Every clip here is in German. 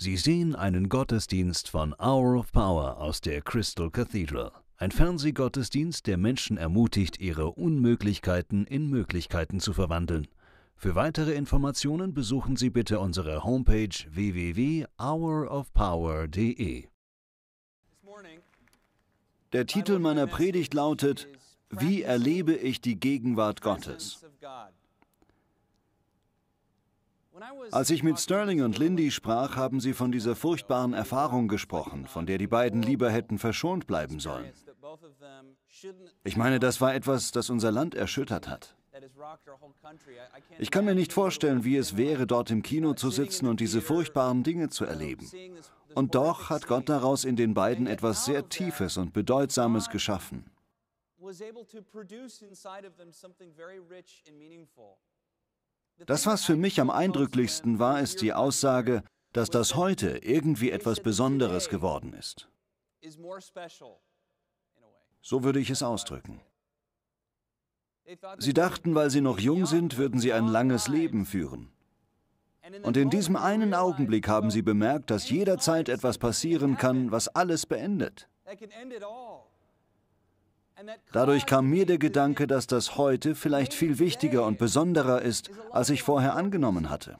Sie sehen einen Gottesdienst von Hour of Power aus der Crystal Cathedral. Ein Fernsehgottesdienst, der Menschen ermutigt, ihre Unmöglichkeiten in Möglichkeiten zu verwandeln. Für weitere Informationen besuchen Sie bitte unsere Homepage www.hourofpower.de. Der Titel meiner Predigt lautet Wie erlebe ich die Gegenwart Gottes? Als ich mit Sterling und Lindy sprach, haben sie von dieser furchtbaren Erfahrung gesprochen, von der die beiden lieber hätten verschont bleiben sollen. Ich meine, das war etwas, das unser Land erschüttert hat. Ich kann mir nicht vorstellen, wie es wäre, dort im Kino zu sitzen und diese furchtbaren Dinge zu erleben. Und doch hat Gott daraus in den beiden etwas sehr Tiefes und Bedeutsames geschaffen. Was able to produce inside of them something very rich and meaningful. Das, was für mich am eindrücklichsten war, ist die Aussage, dass das heute irgendwie etwas Besonderes geworden ist. So würde ich es ausdrücken. Sie dachten, weil sie noch jung sind, würden sie ein langes Leben führen. Und in diesem einen Augenblick haben sie bemerkt, dass jederzeit etwas passieren kann, was alles beendet. Dadurch kam mir der Gedanke, dass das heute vielleicht viel wichtiger und besonderer ist, als ich vorher angenommen hatte.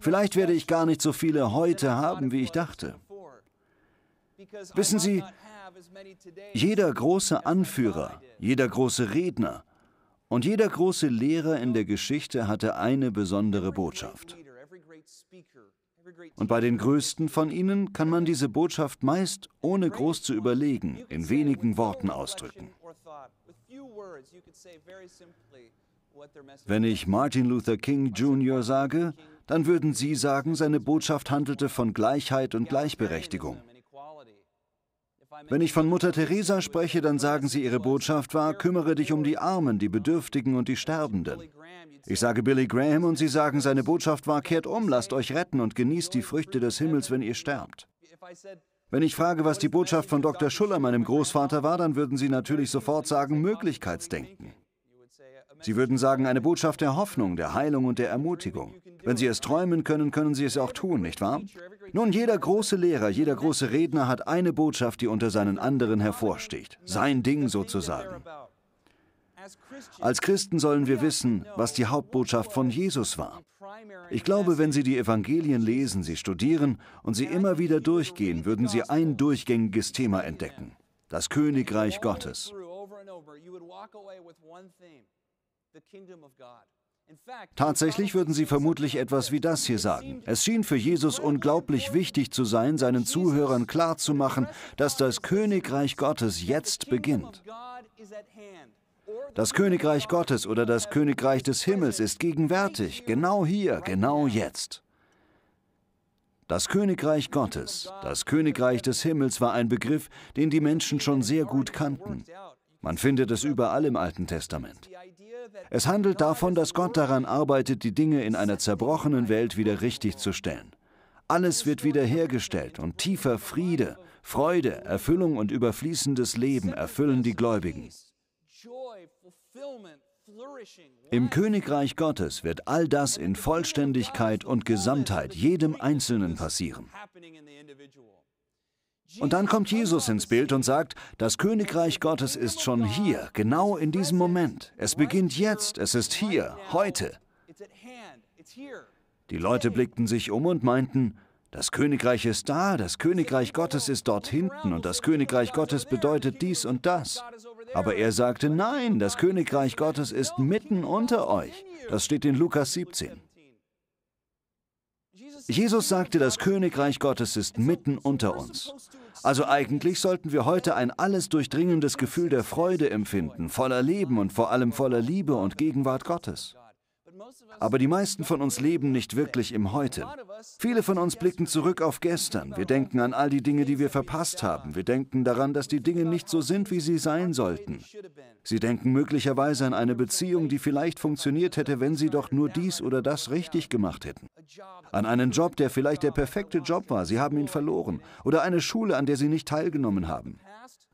Vielleicht werde ich gar nicht so viele heute haben, wie ich dachte. Wissen Sie, jeder große Anführer, jeder große Redner und jeder große Lehrer in der Geschichte hatte eine besondere Botschaft. Und bei den größten von ihnen kann man diese Botschaft meist, ohne groß zu überlegen, in wenigen Worten ausdrücken. Wenn ich Martin Luther King Jr. sage, dann würden Sie sagen, seine Botschaft handelte von Gleichheit und Gleichberechtigung. Wenn ich von Mutter Teresa spreche, dann sagen Sie, ihre Botschaft war, kümmere dich um die Armen, die Bedürftigen und die Sterbenden. Ich sage Billy Graham und Sie sagen, seine Botschaft war, kehrt um, lasst euch retten und genießt die Früchte des Himmels, wenn ihr sterbt. Wenn ich frage, was die Botschaft von Dr. Schuller meinem Großvater war, dann würden Sie natürlich sofort sagen Möglichkeitsdenken. Sie würden sagen, eine Botschaft der Hoffnung, der Heilung und der Ermutigung. Wenn Sie es träumen können, können Sie es auch tun, nicht wahr? Nun, jeder große Lehrer, jeder große Redner hat eine Botschaft, die unter seinen anderen hervorsticht. Sein Ding sozusagen. Als Christen sollen wir wissen, was die Hauptbotschaft von Jesus war. Ich glaube, wenn Sie die Evangelien lesen, sie studieren und sie immer wieder durchgehen, würden Sie ein durchgängiges Thema entdecken. Das Königreich Gottes. Tatsächlich würden sie vermutlich etwas wie das hier sagen. Es schien für Jesus unglaublich wichtig zu sein, seinen Zuhörern klarzumachen, dass das Königreich Gottes jetzt beginnt. Das Königreich Gottes oder das Königreich des Himmels ist gegenwärtig, genau hier, genau jetzt. Das Königreich Gottes, das Königreich des Himmels war ein Begriff, den die Menschen schon sehr gut kannten. Man findet es überall im Alten Testament. Es handelt davon, dass Gott daran arbeitet, die Dinge in einer zerbrochenen Welt wieder richtig zu stellen. Alles wird wiederhergestellt und tiefer Friede, Freude, Erfüllung und überfließendes Leben erfüllen die Gläubigen. Im Königreich Gottes wird all das in Vollständigkeit und Gesamtheit jedem Einzelnen passieren. Und dann kommt Jesus ins Bild und sagt, das Königreich Gottes ist schon hier, genau in diesem Moment. Es beginnt jetzt, es ist hier, heute. Die Leute blickten sich um und meinten, das Königreich ist da, das Königreich Gottes ist dort hinten und das Königreich Gottes bedeutet dies und das. Aber er sagte, nein, das Königreich Gottes ist mitten unter euch. Das steht in Lukas 17. Jesus sagte, das Königreich Gottes ist mitten unter uns. Also eigentlich sollten wir heute ein alles durchdringendes Gefühl der Freude empfinden, voller Leben und vor allem voller Liebe und Gegenwart Gottes. Aber die meisten von uns leben nicht wirklich im Heute. Viele von uns blicken zurück auf gestern. Wir denken an all die Dinge, die wir verpasst haben. Wir denken daran, dass die Dinge nicht so sind, wie sie sein sollten. Sie denken möglicherweise an eine Beziehung, die vielleicht funktioniert hätte, wenn sie doch nur dies oder das richtig gemacht hätten. An einen Job, der vielleicht der perfekte Job war. Sie haben ihn verloren. Oder eine Schule, an der sie nicht teilgenommen haben.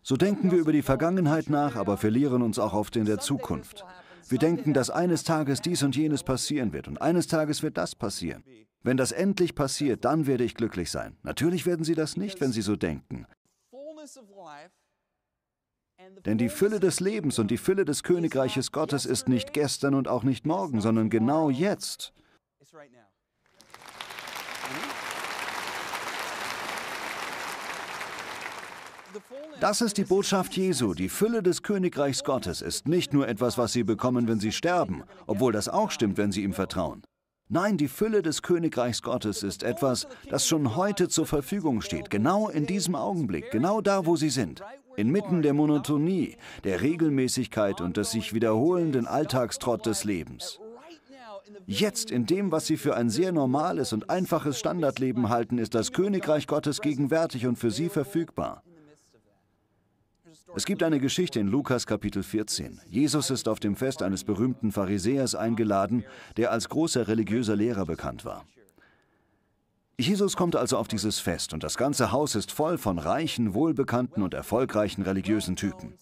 So denken wir über die Vergangenheit nach, aber verlieren uns auch oft in der Zukunft. Wir denken, dass eines Tages dies und jenes passieren wird und eines Tages wird das passieren. Wenn das endlich passiert, dann werde ich glücklich sein. Natürlich werden Sie das nicht, wenn Sie so denken. Denn die Fülle des Lebens und die Fülle des Königreiches Gottes ist nicht gestern und auch nicht morgen, sondern genau jetzt. Das ist die Botschaft Jesu. Die Fülle des Königreichs Gottes ist nicht nur etwas, was sie bekommen, wenn sie sterben, obwohl das auch stimmt, wenn sie ihm vertrauen. Nein, die Fülle des Königreichs Gottes ist etwas, das schon heute zur Verfügung steht, genau in diesem Augenblick, genau da, wo sie sind. Inmitten der Monotonie, der Regelmäßigkeit und des sich wiederholenden Alltagstrott des Lebens. Jetzt in dem, was sie für ein sehr normales und einfaches Standardleben halten, ist das Königreich Gottes gegenwärtig und für sie verfügbar. Es gibt eine Geschichte in Lukas Kapitel 14. Jesus ist auf dem Fest eines berühmten Pharisäers eingeladen, der als großer religiöser Lehrer bekannt war. Jesus kommt also auf dieses Fest und das ganze Haus ist voll von reichen, wohlbekannten und erfolgreichen religiösen Typen.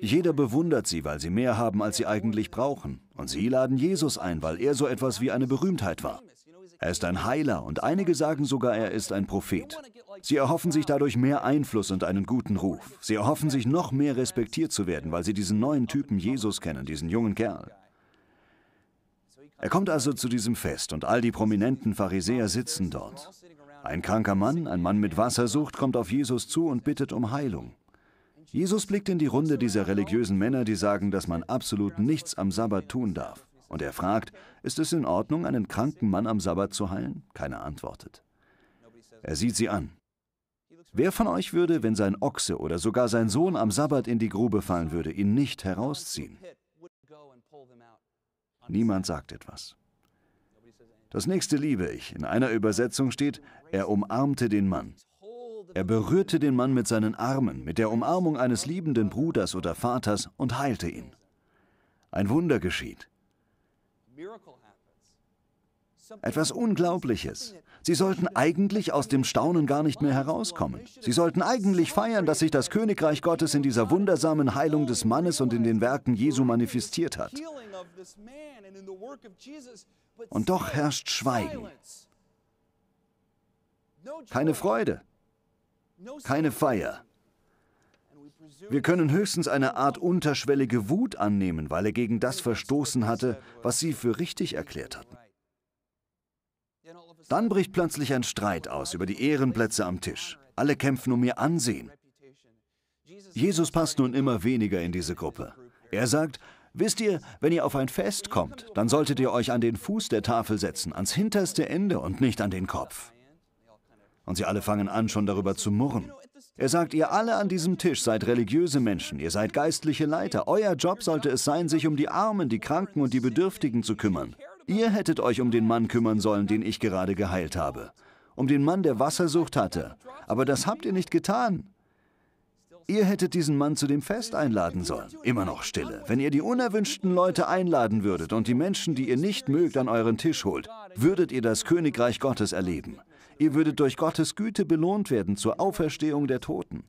Jeder bewundert sie, weil sie mehr haben, als sie eigentlich brauchen. Und sie laden Jesus ein, weil er so etwas wie eine Berühmtheit war. Er ist ein Heiler und einige sagen sogar, er ist ein Prophet. Sie erhoffen sich dadurch mehr Einfluss und einen guten Ruf. Sie erhoffen sich noch mehr respektiert zu werden, weil sie diesen neuen Typen Jesus kennen, diesen jungen Kerl. Er kommt also zu diesem Fest und all die prominenten Pharisäer sitzen dort. Ein kranker Mann, ein Mann mit Wassersucht, kommt auf Jesus zu und bittet um Heilung. Jesus blickt in die Runde dieser religiösen Männer, die sagen, dass man absolut nichts am Sabbat tun darf. Und er fragt, ist es in Ordnung, einen kranken Mann am Sabbat zu heilen? Keiner antwortet. Er sieht sie an. Wer von euch würde, wenn sein Ochse oder sogar sein Sohn am Sabbat in die Grube fallen würde, ihn nicht herausziehen? Niemand sagt etwas. Das nächste liebe ich. In einer Übersetzung steht, er umarmte den Mann. Er berührte den Mann mit seinen Armen, mit der Umarmung eines liebenden Bruders oder Vaters und heilte ihn. Ein Wunder geschieht. Etwas Unglaubliches. Sie sollten eigentlich aus dem Staunen gar nicht mehr herauskommen. Sie sollten eigentlich feiern, dass sich das Königreich Gottes in dieser wundersamen Heilung des Mannes und in den Werken Jesu manifestiert hat. Und doch herrscht Schweigen. Keine Freude. Keine Feier. Wir können höchstens eine Art unterschwellige Wut annehmen, weil er gegen das verstoßen hatte, was sie für richtig erklärt hatten. Dann bricht plötzlich ein Streit aus über die Ehrenplätze am Tisch. Alle kämpfen um ihr Ansehen. Jesus passt nun immer weniger in diese Gruppe. Er sagt, wisst ihr, wenn ihr auf ein Fest kommt, dann solltet ihr euch an den Fuß der Tafel setzen, ans hinterste Ende und nicht an den Kopf. Und sie alle fangen an, schon darüber zu murren. Er sagt, ihr alle an diesem Tisch seid religiöse Menschen, ihr seid geistliche Leiter, euer Job sollte es sein, sich um die Armen, die Kranken und die Bedürftigen zu kümmern. Ihr hättet euch um den Mann kümmern sollen, den ich gerade geheilt habe, um den Mann, der Wassersucht hatte, aber das habt ihr nicht getan. Ihr hättet diesen Mann zu dem Fest einladen sollen. Immer noch Stille. Wenn ihr die unerwünschten Leute einladen würdet und die Menschen, die ihr nicht mögt, an euren Tisch holt, würdet ihr das Königreich Gottes erleben. Ihr würdet durch Gottes Güte belohnt werden zur Auferstehung der Toten.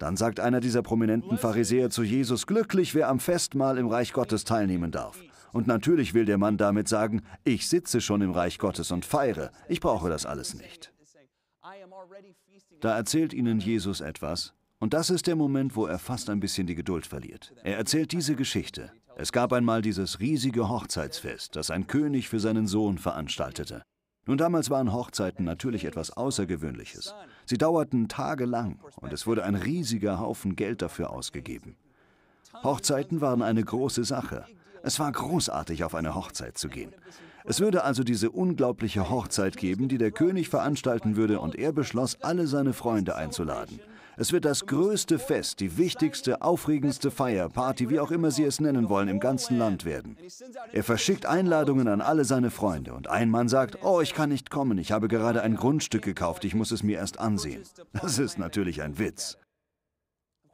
Dann sagt einer dieser prominenten Pharisäer zu Jesus, glücklich, wer am Festmahl im Reich Gottes teilnehmen darf. Und natürlich will der Mann damit sagen, ich sitze schon im Reich Gottes und feiere, ich brauche das alles nicht. Da erzählt ihnen Jesus etwas, und das ist der Moment, wo er fast ein bisschen die Geduld verliert. Er erzählt diese Geschichte. Es gab einmal dieses riesige Hochzeitsfest, das ein König für seinen Sohn veranstaltete. Nun, damals waren Hochzeiten natürlich etwas Außergewöhnliches. Sie dauerten tagelang und es wurde ein riesiger Haufen Geld dafür ausgegeben. Hochzeiten waren eine große Sache. Es war großartig, auf eine Hochzeit zu gehen. Es würde also diese unglaubliche Hochzeit geben, die der König veranstalten würde, und er beschloss, alle seine Freunde einzuladen. Es wird das größte Fest, die wichtigste, aufregendste Feier, Party, wie auch immer Sie es nennen wollen, im ganzen Land werden. Er verschickt Einladungen an alle seine Freunde und ein Mann sagt, oh, ich kann nicht kommen, ich habe gerade ein Grundstück gekauft, ich muss es mir erst ansehen. Das ist natürlich ein Witz.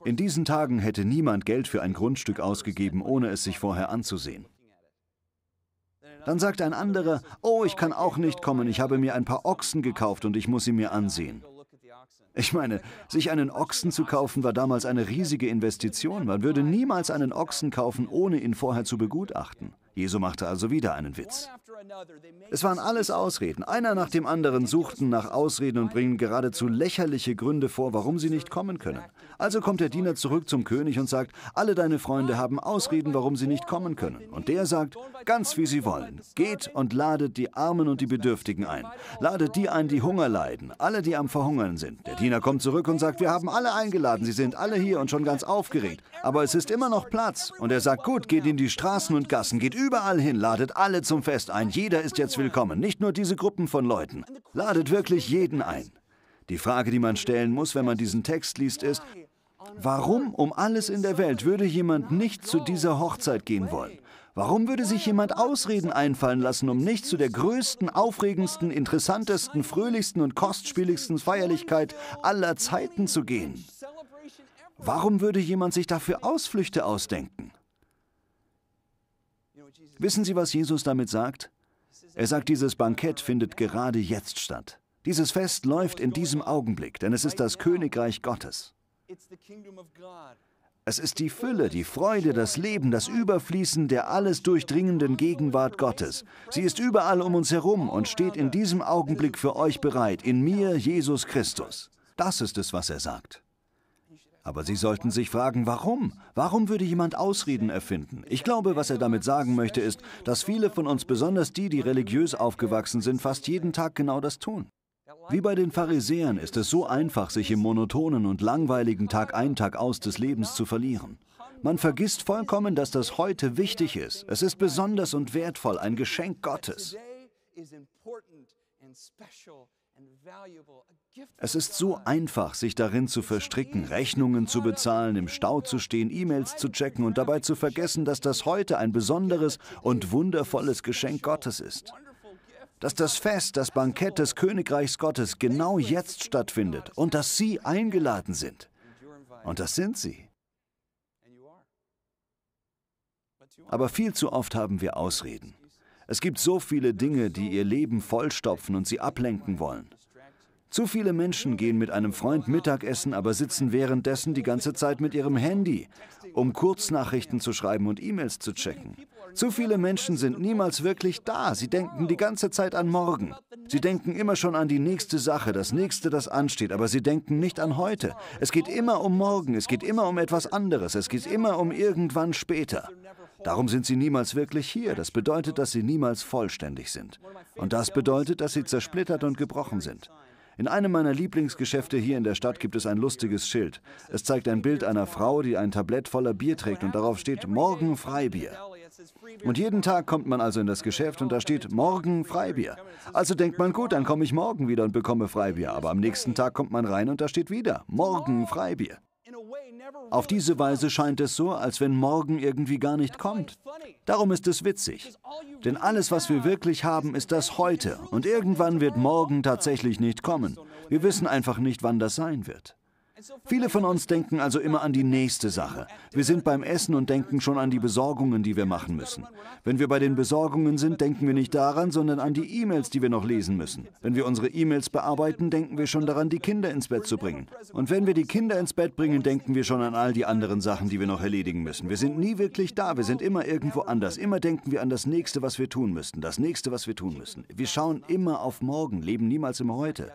In diesen Tagen hätte niemand Geld für ein Grundstück ausgegeben, ohne es sich vorher anzusehen. Dann sagt ein anderer, oh, ich kann auch nicht kommen, ich habe mir ein paar Ochsen gekauft und ich muss sie mir ansehen. Ich meine, sich einen Ochsen zu kaufen war damals eine riesige Investition. Man würde niemals einen Ochsen kaufen, ohne ihn vorher zu begutachten. Jesu machte also wieder einen Witz. Es waren alles Ausreden. Einer nach dem anderen suchten nach Ausreden und bringen geradezu lächerliche Gründe vor, warum sie nicht kommen können. Also kommt der Diener zurück zum König und sagt, alle deine Freunde haben Ausreden, warum sie nicht kommen können. Und der sagt, ganz wie sie wollen. Geht und ladet die Armen und die Bedürftigen ein. Ladet die ein, die Hunger leiden. Alle, die am Verhungern sind. Der Diener kommt zurück und sagt, wir haben alle eingeladen. Sie sind alle hier und schon ganz aufgeregt. Aber es ist immer noch Platz. Und er sagt, gut, geht in die Straßen und Gassen. Geht überall hin, ladet alle zum Fest ein. Jeder ist jetzt willkommen, nicht nur diese Gruppen von Leuten. Ladet wirklich jeden ein. Die Frage, die man stellen muss, wenn man diesen Text liest, ist, warum um alles in der Welt würde jemand nicht zu dieser Hochzeit gehen wollen? Warum würde sich jemand Ausreden einfallen lassen, um nicht zu der größten, aufregendsten, interessantesten, fröhlichsten und kostspieligsten Feierlichkeit aller Zeiten zu gehen? Warum würde jemand sich dafür Ausflüchte ausdenken? Wissen Sie, was Jesus damit sagt? Er sagt, dieses Bankett findet gerade jetzt statt. Dieses Fest läuft in diesem Augenblick, denn es ist das Königreich Gottes. Es ist die Fülle, die Freude, das Leben, das Überfließen der alles durchdringenden Gegenwart Gottes. Sie ist überall um uns herum und steht in diesem Augenblick für euch bereit, in mir, Jesus Christus. Das ist es, was er sagt. Aber Sie sollten sich fragen, warum? Warum würde jemand Ausreden erfinden? Ich glaube, was er damit sagen möchte, ist, dass viele von uns, besonders die, die religiös aufgewachsen sind, fast jeden Tag genau das tun. Wie bei den Pharisäern ist es so einfach, sich im monotonen und langweiligen Tag ein Tag aus des Lebens zu verlieren. Man vergisst vollkommen, dass das heute wichtig ist. Es ist besonders und wertvoll, ein Geschenk Gottes. Es ist so einfach, sich darin zu verstricken, Rechnungen zu bezahlen, im Stau zu stehen, E-Mails zu checken und dabei zu vergessen, dass das heute ein besonderes und wundervolles Geschenk Gottes ist. Dass das Fest, das Bankett des Königreichs Gottes genau jetzt stattfindet und dass Sie eingeladen sind. Und das sind Sie. Aber viel zu oft haben wir Ausreden. Es gibt so viele Dinge, die ihr Leben vollstopfen und sie ablenken wollen. Zu viele Menschen gehen mit einem Freund Mittagessen, aber sitzen währenddessen die ganze Zeit mit ihrem Handy, um Kurznachrichten zu schreiben und E-Mails zu checken. Zu viele Menschen sind niemals wirklich da. Sie denken die ganze Zeit an morgen. Sie denken immer schon an die nächste Sache, das nächste, das ansteht, aber sie denken nicht an heute. Es geht immer um morgen, es geht immer um etwas anderes, es geht immer um irgendwann später. Darum sind sie niemals wirklich hier. Das bedeutet, dass sie niemals vollständig sind. Und das bedeutet, dass sie zersplittert und gebrochen sind. In einem meiner Lieblingsgeschäfte hier in der Stadt gibt es ein lustiges Schild. Es zeigt ein Bild einer Frau, die ein Tablett voller Bier trägt und darauf steht Morgen Freibier. Und jeden Tag kommt man also in das Geschäft und da steht Morgen Freibier. Also denkt man, gut, dann komme ich morgen wieder und bekomme Freibier. Aber am nächsten Tag kommt man rein und da steht wieder Morgen Freibier. Auf diese Weise scheint es so, als wenn morgen irgendwie gar nicht kommt. Darum ist es witzig. Denn alles, was wir wirklich haben, ist das heute. Und irgendwann wird morgen tatsächlich nicht kommen. Wir wissen einfach nicht, wann das sein wird. Viele von uns denken also immer an die nächste Sache. Wir sind beim Essen und denken schon an die Besorgungen, die wir machen müssen. Wenn wir bei den Besorgungen sind, denken wir nicht daran, sondern an die E-Mails, die wir noch lesen müssen. Wenn wir unsere E-Mails bearbeiten, denken wir schon daran, die Kinder ins Bett zu bringen. Und wenn wir die Kinder ins Bett bringen, denken wir schon an all die anderen Sachen, die wir noch erledigen müssen. Wir sind nie wirklich da, wir sind immer irgendwo anders. Immer denken wir an das Nächste, was wir tun müssten, das Nächste, was wir tun müssen. Wir schauen immer auf morgen, leben niemals im Heute.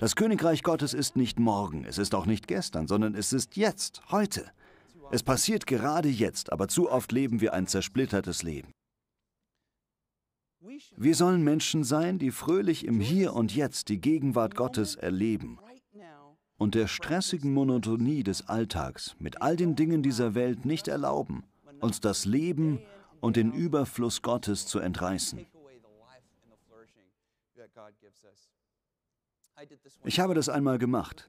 Das Königreich Gottes ist nicht morgen, es ist auch nicht gestern, sondern es ist jetzt, heute. Es passiert gerade jetzt, aber zu oft leben wir ein zersplittertes Leben. Wir sollen Menschen sein, die fröhlich im Hier und Jetzt die Gegenwart Gottes erleben und der stressigen Monotonie des Alltags mit all den Dingen dieser Welt nicht erlauben, uns das Leben und den Überfluss Gottes zu entreißen. Ich habe das einmal gemacht.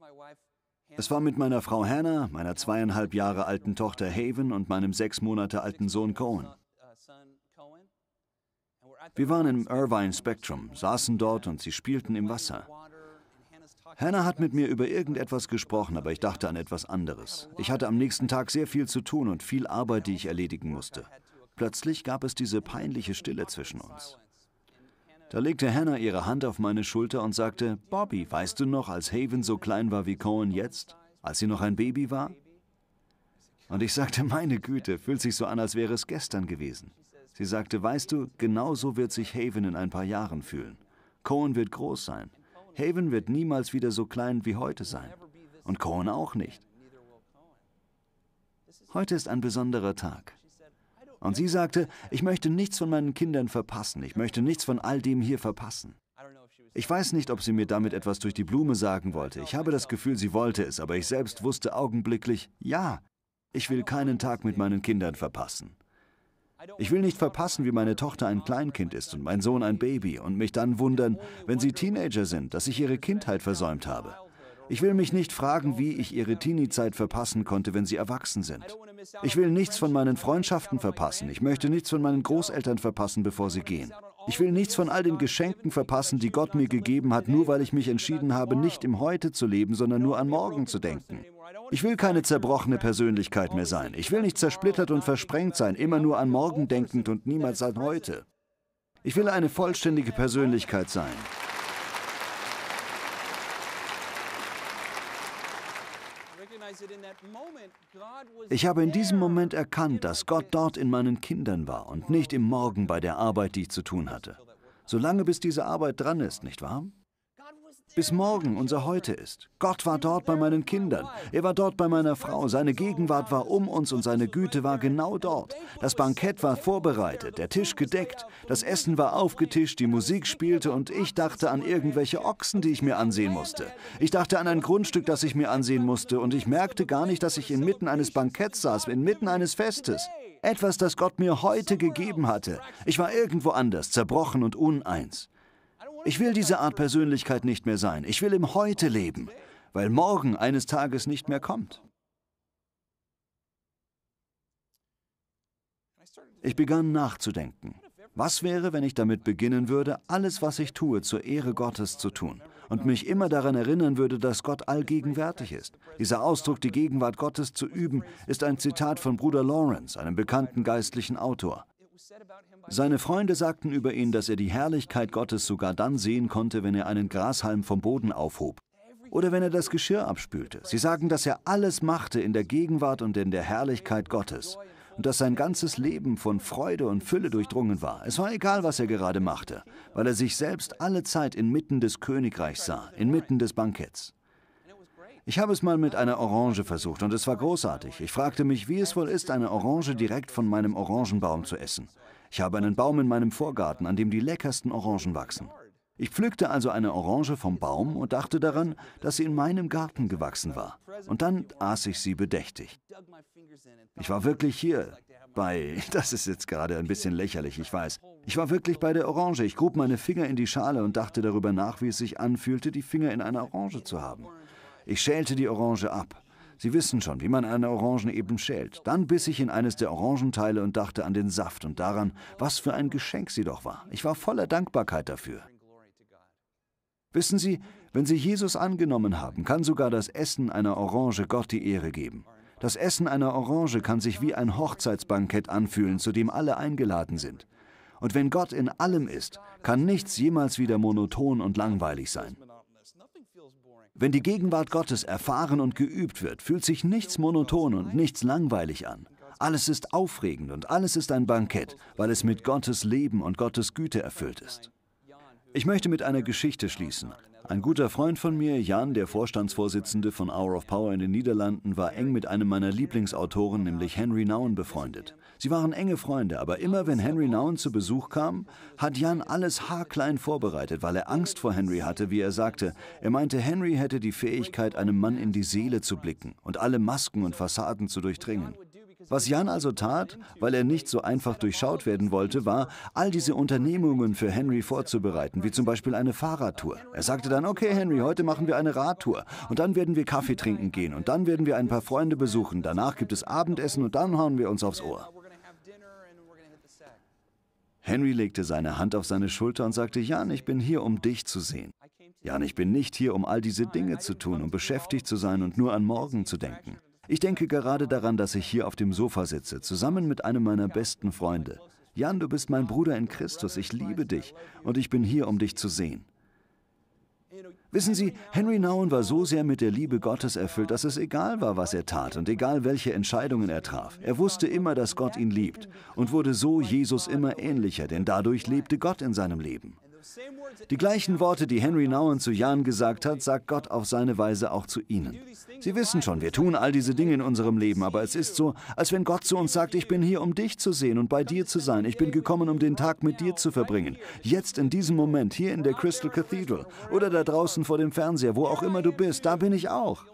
Es war mit meiner Frau Hannah, meiner zweieinhalb Jahre alten Tochter Haven und meinem sechs Monate alten Sohn Cohen. Uh, Wir waren im Irvine Spectrum, saßen dort und sie spielten im Wasser. Hannah hat mit mir über irgendetwas gesprochen, aber ich dachte an etwas anderes. Ich hatte am nächsten Tag sehr viel zu tun und viel Arbeit, die ich erledigen musste. Plötzlich gab es diese peinliche Stille zwischen uns. Da legte Hannah ihre Hand auf meine Schulter und sagte, Bobby, weißt du noch, als Haven so klein war wie Cohen jetzt, als sie noch ein Baby war? Und ich sagte, meine Güte, fühlt sich so an, als wäre es gestern gewesen. Sie sagte, weißt du, genau so wird sich Haven in ein paar Jahren fühlen. Cohen wird groß sein. Haven wird niemals wieder so klein wie heute sein. Und Cohen auch nicht. Heute ist ein besonderer Tag. Und sie sagte, ich möchte nichts von meinen Kindern verpassen, ich möchte nichts von all dem hier verpassen. Ich weiß nicht, ob sie mir damit etwas durch die Blume sagen wollte. Ich habe das Gefühl, sie wollte es, aber ich selbst wusste augenblicklich, ja, ich will keinen Tag mit meinen Kindern verpassen. Ich will nicht verpassen, wie meine Tochter ein Kleinkind ist und mein Sohn ein Baby und mich dann wundern, wenn sie Teenager sind, dass ich ihre Kindheit versäumt habe. Ich will mich nicht fragen, wie ich ihre Teenie-Zeit verpassen konnte, wenn sie erwachsen sind. Ich will nichts von meinen Freundschaften verpassen. Ich möchte nichts von meinen Großeltern verpassen, bevor sie gehen. Ich will nichts von all den Geschenken verpassen, die Gott mir gegeben hat, nur weil ich mich entschieden habe, nicht im Heute zu leben, sondern nur an morgen zu denken. Ich will keine zerbrochene Persönlichkeit mehr sein. Ich will nicht zersplittert und versprengt sein, immer nur an morgen denkend und niemals an heute. Ich will eine vollständige Persönlichkeit sein. Ich habe in diesem Moment erkannt, dass Gott dort in meinen Kindern war und nicht im Morgen bei der Arbeit, die ich zu tun hatte. Solange bis diese Arbeit dran ist, nicht wahr? bis morgen unser Heute ist. Gott war dort bei meinen Kindern, er war dort bei meiner Frau, seine Gegenwart war um uns und seine Güte war genau dort. Das Bankett war vorbereitet, der Tisch gedeckt, das Essen war aufgetischt, die Musik spielte und ich dachte an irgendwelche Ochsen, die ich mir ansehen musste. Ich dachte an ein Grundstück, das ich mir ansehen musste und ich merkte gar nicht, dass ich inmitten eines Banketts saß, inmitten eines Festes. Etwas, das Gott mir heute gegeben hatte. Ich war irgendwo anders, zerbrochen und uneins. Ich will diese Art Persönlichkeit nicht mehr sein. Ich will im Heute leben, weil morgen eines Tages nicht mehr kommt. Ich begann nachzudenken. Was wäre, wenn ich damit beginnen würde, alles, was ich tue, zur Ehre Gottes zu tun und mich immer daran erinnern würde, dass Gott allgegenwärtig ist? Dieser Ausdruck, die Gegenwart Gottes zu üben, ist ein Zitat von Bruder Lawrence, einem bekannten geistlichen Autor. Seine Freunde sagten über ihn, dass er die Herrlichkeit Gottes sogar dann sehen konnte, wenn er einen Grashalm vom Boden aufhob oder wenn er das Geschirr abspülte. Sie sagen, dass er alles machte in der Gegenwart und in der Herrlichkeit Gottes und dass sein ganzes Leben von Freude und Fülle durchdrungen war. Es war egal, was er gerade machte, weil er sich selbst alle Zeit inmitten des Königreichs sah, inmitten des Banketts. Ich habe es mal mit einer Orange versucht und es war großartig. Ich fragte mich, wie es wohl ist, eine Orange direkt von meinem Orangenbaum zu essen. Ich habe einen Baum in meinem Vorgarten, an dem die leckersten Orangen wachsen. Ich pflückte also eine Orange vom Baum und dachte daran, dass sie in meinem Garten gewachsen war. Und dann aß ich sie bedächtig. Ich war wirklich hier bei, das ist jetzt gerade ein bisschen lächerlich, ich weiß. Ich war wirklich bei der Orange. Ich grub meine Finger in die Schale und dachte darüber nach, wie es sich anfühlte, die Finger in einer Orange zu haben. Ich schälte die Orange ab. Sie wissen schon, wie man eine Orange eben schält. Dann biss ich in eines der Orangenteile und dachte an den Saft und daran, was für ein Geschenk sie doch war. Ich war voller Dankbarkeit dafür. Wissen Sie, wenn Sie Jesus angenommen haben, kann sogar das Essen einer Orange Gott die Ehre geben. Das Essen einer Orange kann sich wie ein Hochzeitsbankett anfühlen, zu dem alle eingeladen sind. Und wenn Gott in allem ist, kann nichts jemals wieder monoton und langweilig sein. Wenn die Gegenwart Gottes erfahren und geübt wird, fühlt sich nichts monoton und nichts langweilig an. Alles ist aufregend und alles ist ein Bankett, weil es mit Gottes Leben und Gottes Güte erfüllt ist. Ich möchte mit einer Geschichte schließen, ein guter Freund von mir, Jan, der Vorstandsvorsitzende von Hour of Power in den Niederlanden, war eng mit einem meiner Lieblingsautoren, nämlich Henry Noun, befreundet. Sie waren enge Freunde, aber immer wenn Henry Noun zu Besuch kam, hat Jan alles haarklein vorbereitet, weil er Angst vor Henry hatte, wie er sagte. Er meinte, Henry hätte die Fähigkeit, einem Mann in die Seele zu blicken und alle Masken und Fassaden zu durchdringen. Was Jan also tat, weil er nicht so einfach durchschaut werden wollte, war, all diese Unternehmungen für Henry vorzubereiten, wie zum Beispiel eine Fahrradtour. Er sagte dann, okay Henry, heute machen wir eine Radtour und dann werden wir Kaffee trinken gehen und dann werden wir ein paar Freunde besuchen, danach gibt es Abendessen und dann hauen wir uns aufs Ohr. Henry legte seine Hand auf seine Schulter und sagte, Jan, ich bin hier, um dich zu sehen. Jan, ich bin nicht hier, um all diese Dinge zu tun, um beschäftigt zu sein und nur an morgen zu denken. Ich denke gerade daran, dass ich hier auf dem Sofa sitze, zusammen mit einem meiner besten Freunde. Jan, du bist mein Bruder in Christus, ich liebe dich und ich bin hier, um dich zu sehen. Wissen Sie, Henry Nouwen war so sehr mit der Liebe Gottes erfüllt, dass es egal war, was er tat und egal, welche Entscheidungen er traf. Er wusste immer, dass Gott ihn liebt und wurde so Jesus immer ähnlicher, denn dadurch lebte Gott in seinem Leben. Die gleichen Worte, die Henry Nouwen zu Jan gesagt hat, sagt Gott auf seine Weise auch zu ihnen. Sie wissen schon, wir tun all diese Dinge in unserem Leben, aber es ist so, als wenn Gott zu uns sagt, ich bin hier, um dich zu sehen und bei dir zu sein. Ich bin gekommen, um den Tag mit dir zu verbringen. Jetzt in diesem Moment, hier in der Crystal Cathedral oder da draußen vor dem Fernseher, wo auch immer du bist, da bin ich auch.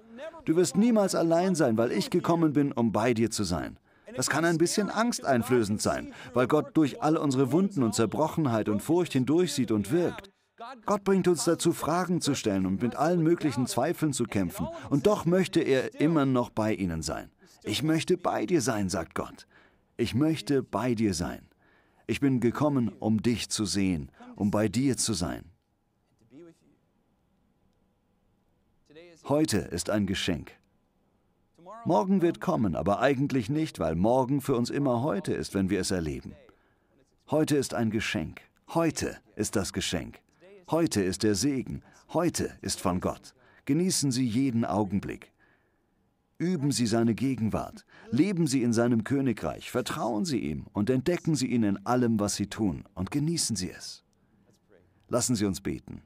Du wirst niemals allein sein, weil ich gekommen bin, um bei dir zu sein. Das kann ein bisschen angsteinflößend sein, weil Gott durch all unsere Wunden und Zerbrochenheit und Furcht hindurchsieht und wirkt. Gott bringt uns dazu, Fragen zu stellen und mit allen möglichen Zweifeln zu kämpfen. Und doch möchte er immer noch bei ihnen sein. Ich möchte bei dir sein, sagt Gott. Ich möchte bei dir sein. Ich bin gekommen, um dich zu sehen, um bei dir zu sein. Heute ist ein Geschenk. Morgen wird kommen, aber eigentlich nicht, weil morgen für uns immer heute ist, wenn wir es erleben. Heute ist ein Geschenk. Heute ist das Geschenk. Heute ist der Segen. Heute ist von Gott. Genießen Sie jeden Augenblick. Üben Sie seine Gegenwart. Leben Sie in seinem Königreich. Vertrauen Sie ihm und entdecken Sie ihn in allem, was Sie tun. Und genießen Sie es. Lassen Sie uns beten.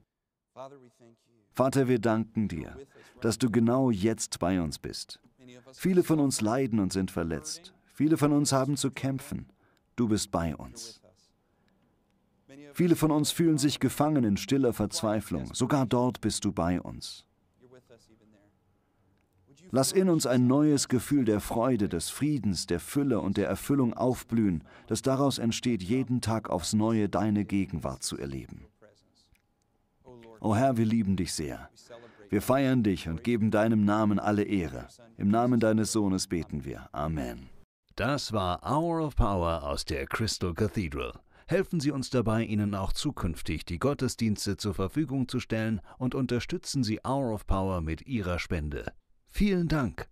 Vater, wir danken dir, dass du genau jetzt bei uns bist. Viele von uns leiden und sind verletzt. Viele von uns haben zu kämpfen. Du bist bei uns. Viele von uns fühlen sich gefangen in stiller Verzweiflung. Sogar dort bist du bei uns. Lass in uns ein neues Gefühl der Freude, des Friedens, der Fülle und der Erfüllung aufblühen, das daraus entsteht, jeden Tag aufs neue deine Gegenwart zu erleben. O oh Herr, wir lieben dich sehr. Wir feiern dich und geben deinem Namen alle Ehre. Im Namen deines Sohnes beten wir. Amen. Das war Hour of Power aus der Crystal Cathedral. Helfen Sie uns dabei, Ihnen auch zukünftig die Gottesdienste zur Verfügung zu stellen und unterstützen Sie Hour of Power mit Ihrer Spende. Vielen Dank.